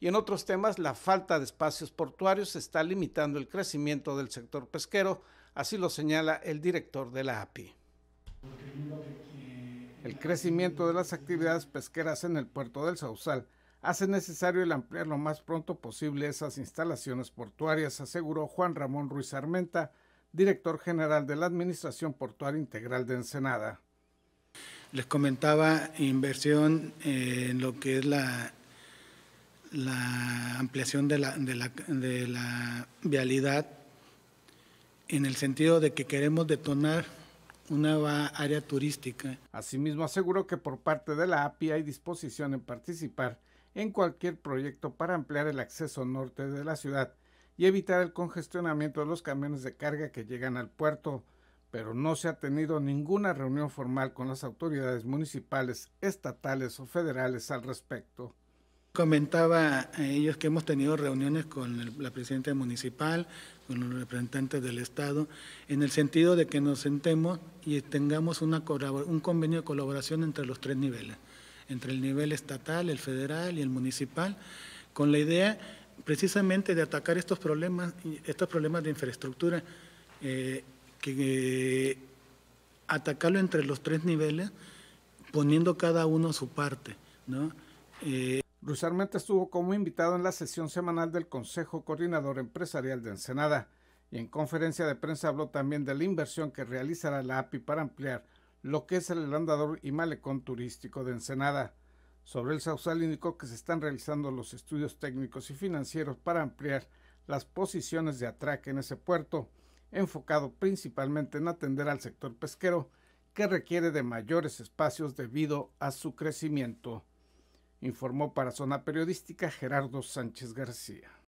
y en otros temas la falta de espacios portuarios está limitando el crecimiento del sector pesquero, así lo señala el director de la API. El crecimiento de las actividades pesqueras en el puerto del Sausal hace necesario el ampliar lo más pronto posible esas instalaciones portuarias, aseguró Juan Ramón Ruiz Armenta, director general de la Administración Portuaria Integral de Ensenada. Les comentaba inversión en lo que es la la ampliación de la, vialidad en el sentido de que queremos detonar una área turística. Asimismo, aseguró que por parte de la API hay disposición en participar en cualquier proyecto para ampliar el acceso norte de la ciudad y evitar el congestionamiento de los camiones de carga que llegan al puerto, pero no se ha tenido ninguna reunión formal con las autoridades municipales, estatales o federales al respecto. Comentaba a ellos que hemos tenido reuniones con la presidenta municipal, con los representantes del Estado, en el sentido de que nos sentemos y tengamos un convenio de colaboración entre los tres niveles, entre el nivel estatal, el federal y el municipal, con la idea precisamente de atacar estos problemas, estos problemas de infraestructura, eh, que eh, atacarlo entre los tres niveles, poniendo cada uno su parte, ¿no? Eh, Ruiz estuvo como invitado en la sesión semanal del Consejo Coordinador Empresarial de Ensenada y en conferencia de prensa habló también de la inversión que realizará la API para ampliar lo que es el andador y malecón turístico de Ensenada. Sobre el Sausal indicó que se están realizando los estudios técnicos y financieros para ampliar las posiciones de atraque en ese puerto, enfocado principalmente en atender al sector pesquero, que requiere de mayores espacios debido a su crecimiento informó para Zona Periodística Gerardo Sánchez García.